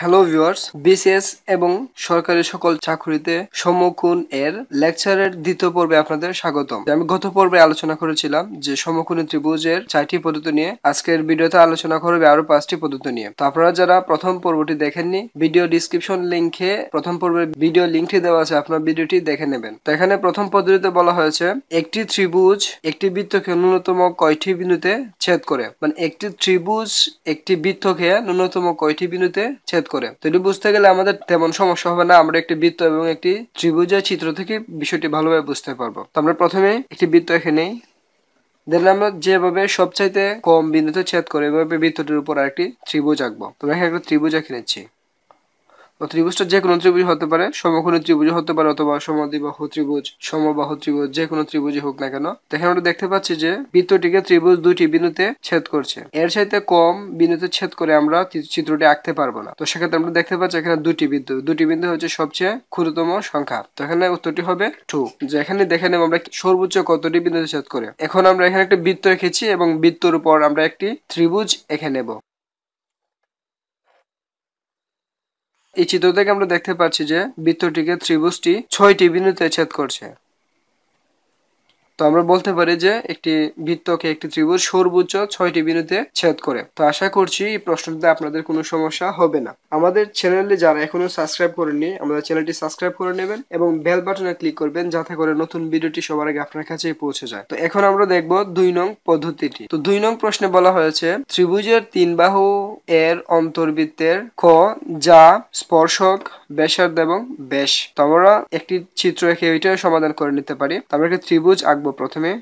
hello viewers BCS এবং সরকারি সকল চাকরিতে সমকুন এর লেকচারের দ্বিতীয় পর্বে আপনাদের স্বাগতম আমি গত পর্বে আলোচনা করেছিলাম যে সমকোণী ত্রিভুজের চারটি পদ্ধতি নিয়ে আজকের ভিডিওতে আলোচনা করবে আরো পাঁচটি পদ্ধতি নিয়ে তো আপনারা যারা প্রথম পর্বটি দেখেননি ভিডিও ডিসক্রিপশন লিঙ্কে প্রথম পর্বের ভিডিও লিঙ্কটি দেওয়া আছে আপনার ভিডিওটি দেখে নেবেন তো এখানে প্রথম পদ্ধতিতে বলা হয়েছে একটি ত্রিভুজ একটি বৃত্তকে ন্যূনতম কয়টি বিন্দুতে ছেদ করে মানে একটি ত্রিভুজ একটি বৃত্তকে ন্যূনতম কয়টি বিন্দুতে ছেদ ছেদ করে তো এটি বুঝতে গেলে আমাদের তেমন সমস্যা হবে না আমরা একটি বৃত্ত এবং একটি ত্রিভুজের চিত্র থেকে বিষয়টি ভালোভাবে বুঝতে পারবো তো আমরা প্রথমে একটি বৃত্ত এখানে দেখলে আমরা যেভাবে সবচাইতে কম বিন্দুতে ছেদ করে এভাবে বৃত্তটির উপর আরেকটি ত্রিভুজ আঁকবো তোমরা এখানে একটা ত্রিভুজ এঁকে নিচ্ছি ত্রিভুজটা যে কোনো ত্রিভুজ হতে পারে সমকোণী ত্রিভুজ হতে পারে অথবা সমদ্বিবাহু ত্রিভুজ সমবাহু ত্রিভুজ যে কোনো ত্রিভুজই হোক না কেন দেখেন আমরা দেখতে পাচ্ছি যে বৃত্তটিকে ত্রিভুজ দুটি বিন্দুতে ছেদ করছে এর চাইতে কম বিন্দুতে ছেদ করে আমরা চিত্রটি আঁকতে পারবো না তো সেক্ষেত্রে আমরা দেখতে পাচ্ছি এখানে দুটি বিন্দু দুটি বিন্দু হচ্ছে সবচেয়ে ক্ষুদ্রতম সংখ্যা তো এখানে উত্তরটি হবে টু যে এখানে দেখে নেব আমরা সর্বোচ্চ কতটি বিন্দুতে ছেদ করে এখন আমরা এখানে একটা বৃত্ত রেখেছি এবং বৃত্তর উপর আমরা একটি ত্রিভুজ এঁকে নেব এই চিত্র থেকে আমরা দেখতে পাচ্ছি যে বৃত্তটিকে ত্রিভুজটি ছয়টি বিন্দুতে ছেদ করছে তো আমরা বলতে পারি যে একটি বৃত্তকে একটি ত্রিভুজ সর্বোচ্চ ছয়টি বিন্দুতে ছেদ করে তো আশা করছি এই প্রশ্নটিতে আপনাদের কোনো সমস্যা হবে না আমাদের চ্যানেলে যারা এখনো সাবস্ক্রাইব করেননি আমাদের চ্যানেলটি সাবস্ক্রাইব করে নেবেন এবং বেল বাটনে ক্লিক করবেন যাতে করে নতুন ভিডিওটি সবার আগে আপনার কাছে পৌঁছে যায় তো এখন আমরা দেখব দুই নং পদ্ধতিটি তো দুই নং প্রশ্নে বলা হয়েছে ত্রিভুজের তিন বাহু এর অন্তর্বৃত্তের ক যা স্পর্শক ব্যাসার্ধ এবং ব্যাস তো আমরা একটি চিত্র এঁকে এটা সমাধান করে নিতে পারি তো আমরা একটি ত্রিভুজ আঁকবো রাখবো প্রথমে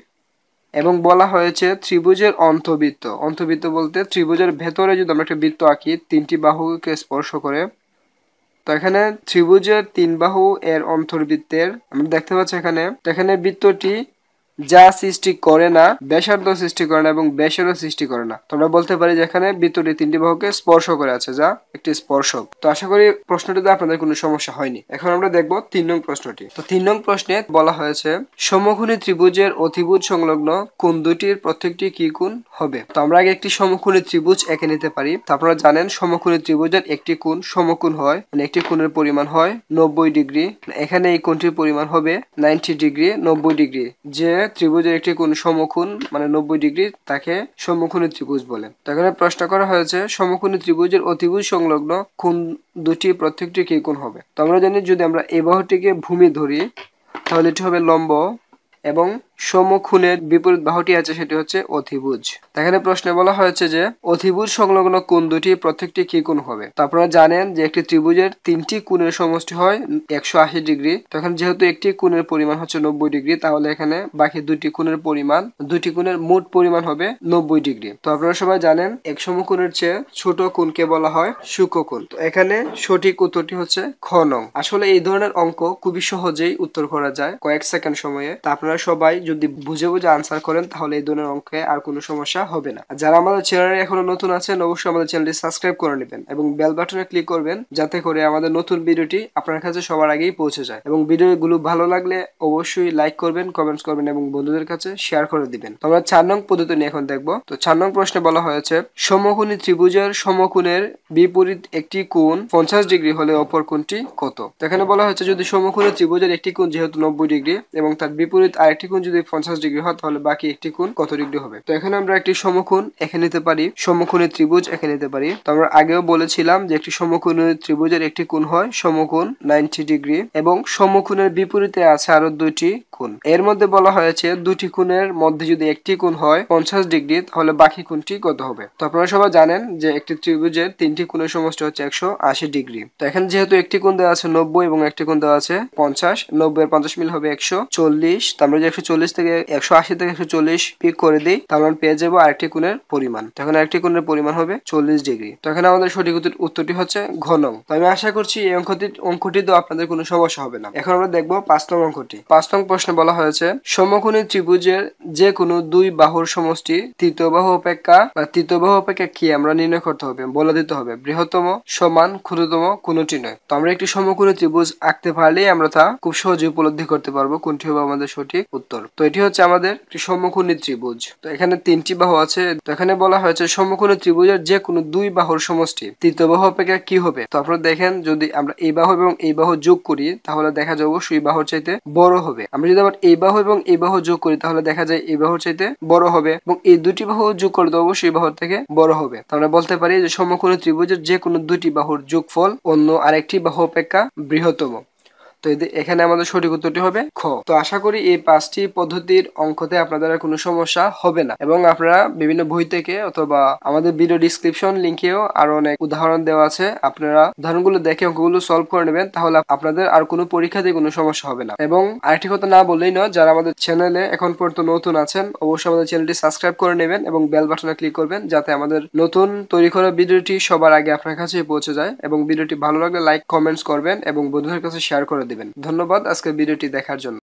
এবং বলা হয়েছে ত্রিভুজের অন্তবৃত্ত অন্তবৃত্ত বলতে ত্রিভুজের ভেতরে যদি আমরা একটা বৃত্ত আঁকি তিনটি বাহুকে স্পর্শ করে তো এখানে ত্রিভুজের তিন বাহু এর অন্তর্বৃত্তের আমরা দেখতে পাচ্ছি এখানে এখানে বৃত্তটি যা সৃষ্টি করে না বেশান্ত সৃষ্টি করে না এবং ব্যাসেরও সৃষ্টি করে না তোমরা বলতে পারি যেখানে বিদ্যুৎ তিনটি বাহুকে স্পর্শ করে আছে যা একটি স্পর্শক তো আশা করি প্রশ্নটিতে আপনাদের কোনো সমস্যা হয়নি এখন আমরা দেখব তিন নং প্রশ্নটি তো তিন নং প্রশ্নে বলা হয়েছে সমখুনি ত্রিভুজের অতিভুজ সংলগ্ন কোন দুটির প্রত্যেকটি কি কোণ হবে তো আমরা আগে একটি সমখুনি ত্রিভুজ এঁকে নিতে পারি তো আপনারা জানেন সমখুনি ত্রিভুজের একটি কোণ সমকোণ হয় মানে একটি কোণের পরিমাণ হয় নব্বই ডিগ্রি এখানে এই কোণটির পরিমাণ হবে নাইনটি ডিগ্রি নব্বই ডিগ্রি যে ত্রিভুজের একটি কোন সমকোণ মানে নব্বই ডিগ্রি তাকে সমকোণী ত্রিভুজ বলে তো প্রশ্ন করা হয়েছে সমকোণী ত্রিভুজের অতিভুজ সংলগ্ন কোণ দুটি প্রত্যেকটি কি কোণ হবে তো আমরা জানি যদি আমরা এই বাহুটিকে ভূমি ধরি তাহলে এটি হবে লম্ব এবং সমখুনের বিপরীত বাহুটি আছে সেটি হচ্ছে অধিভুজ এখানে প্রশ্নে বলা হয়েছে যে অধিভুজ সংলগ্ন কোণ দুটি প্রত্যেকটি কি কোণ হবে তারপরে জানেন যে একটি ত্রিভুজের তিনটি কোণের সমষ্টি হয় একশো আশি ডিগ্রি তখন যেহেতু একটি কোণের পরিমাণ হচ্ছে নব্বই ডিগ্রি তাহলে এখানে বাকি দুটি কোণের পরিমাণ দুটি কোণের মোট পরিমাণ হবে নব্বই ডিগ্রি তো আপনারা সবাই জানেন এক সমকোণের চেয়ে ছোট কোণকে বলা হয় সূক্ষ্মকোণ তো এখানে সঠিক উত্তরটি হচ্ছে খ নং আসলে এই ধরনের অঙ্ক খুবই সহজেই উত্তর করা যায় কয়েক সেকেন্ড সময়ে তা আপনারা সবাই যদি বুঝে বুঝে আনসার করেন তাহলে এই ধরনের অঙ্কে আর কোনো সমস্যা হবে না যারা আমাদের চ্যানেলে এখনো নতুন আছেন অবশ্যই আমাদের চ্যানেলটি সাবস্ক্রাইব করে নেবেন এবং বেল বাটনে ক্লিক করবেন যাতে করে আমাদের নতুন ভিডিওটি আপনার কাছে সবার আগেই পৌঁছে যায় এবং ভিডিওগুলো ভালো লাগলে অবশ্যই লাইক করবেন কমেন্টস করবেন এবং বন্ধুদের কাছে শেয়ার করে দিবেন আমরা চার নং পদ্ধতি নিয়ে এখন দেখব তো চার নং প্রশ্নে বলা হয়েছে সমকোণী ত্রিভুজের সমকোণের বিপরীত একটি কোণ পঞ্চাশ ডিগ্রি হলে অপর কোণটি কত এখানে বলা হয়েছে যদি সমকোণী ত্রিভুজের একটি কোণ যেহেতু নব্বই ডিগ্রি এবং তার বিপরীত আরেকটি কোণ যদি যদি পঞ্চাশ ডিগ্রি হয় তাহলে বাকি একটি কোণ কত ডিগ্রি হবে তো এখানে আমরা একটি সমকোণ এখানে নিতে পারি সমকোণের ত্রিভুজ এখানে নিতে পারি তো আমরা আগেও বলেছিলাম যে একটি সমকোণের ত্রিভুজের একটি কোণ হয় সমকোণ নাইনটি ডিগ্রি এবং সমকোণের বিপরীতে আছে আরো দুইটি কোণ এর মধ্যে বলা হয়েছে দুটি কোণের মধ্যে যদি একটি কোণ হয় পঞ্চাশ ডিগ্রি তাহলে বাকি কোণটি কত হবে তো আপনারা সবাই জানেন যে একটি ত্রিভুজের তিনটি কোণের সমষ্টি হচ্ছে একশো আশি ডিগ্রি তো এখানে যেহেতু একটি কোণ দেওয়া আছে নব্বই এবং একটি কোণ দেওয়া আছে পঞ্চাশ নব্বই পঞ্চাশ মিল হবে একশো চল্লিশ তারপরে যে একশো চল্লিশ থেকে একশো আশি থেকে একশো চল্লিশ পিক করে দিই তাহলে আমরা পেয়ে যাবো আরেকটি কোণের পরিমাণ তখন আরেকটি কোণের পরিমাণ হবে চল্লিশ ডিগ্রি তখন আমাদের সঠিক উত্তরটি হচ্ছে ঘনং তো আমি আশা করছি এই অঙ্কটি অঙ্কটি তো আপনাদের কোনো সমস্যা হবে না এখন আমরা দেখবো পাঁচ নং অঙ্কটি পাঁচ নং প্রশ্ন বলা হয়েছে সমকোণী ত্রিভুজের যে কোনো দুই বাহুর সমষ্টি তৃতীয় বাহু অপেক্ষা বা তৃতীয় বাহু অপেক্ষা কি আমরা নির্ণয় করতে হবে বলে দিতে হবে বৃহত্তম সমান ক্ষুদ্রতম কোনটি নয় তো আমরা একটি সমকোণী ত্রিভুজ আঁকতে পারলেই আমরা তা খুব সহজে উপলব্ধি করতে পারবো কোনটি হবে আমাদের সঠিক উত্তর তো এটি হচ্ছে আমাদের একটি সমকোণী ত্রিভুজ তো এখানে তিনটি বাহু আছে তো এখানে বলা হয়েছে সমকোণী ত্রিভুজের যে কোনো দুই বাহুর সমষ্টি তৃতীয় বাহু অপেক্ষা কি হবে তো আপনারা দেখেন যদি আমরা এই বাহু এবং এই বাহু যোগ করি তাহলে দেখা যাবো সেই বাহুর চাইতে বড় হবে আমরা যদি আবার এই বাহু এবং এই বাহু যোগ করি তাহলে দেখা যায় এই বাহুর চাইতে বড় হবে এবং এই দুটি বাহু যোগ করে দেবো সেই বাহুর থেকে বড় হবে আমরা বলতে পারি যে সমকোণী ত্রিভুজের যে কোনো দুটি বাহুর যোগফল অন্য আরেকটি বাহু অপেক্ষা বৃহত্তম তো এখানে আমাদের সঠিক উত্তরটি হবে খ তো আশা করি এই পাঁচটি পদ্ধতির অঙ্কতে আপনাদের কোনো সমস্যা হবে না এবং আপনারা বিভিন্ন বই থেকে অথবা আমাদের ভিডিও ডিসক্রিপশন লিঙ্কেও আরো অনেক উদাহরণ দেওয়া আছে আপনারা উদাহরণগুলো দেখে অঙ্কগুলো সলভ করে নেবেন তাহলে আপনাদের আর কোনো পরীক্ষাতে কোনো সমস্যা হবে না এবং আরেকটি কথা না বললেই নয় যারা আমাদের চ্যানেলে এখন পর্যন্ত নতুন আছেন অবশ্যই আমাদের চ্যানেলটি সাবস্ক্রাইব করে নেবেন এবং বেল বাটনে ক্লিক করবেন যাতে আমাদের নতুন তৈরি করা ভিডিওটি সবার আগে আপনার কাছে পৌঁছে যায় এবং ভিডিওটি ভালো লাগলে লাইক কমেন্টস করবেন এবং বন্ধুদের কাছে শেয়ার করে দেবেন ধন্যবাদ আজকের ভিডিওটি দেখার জন্য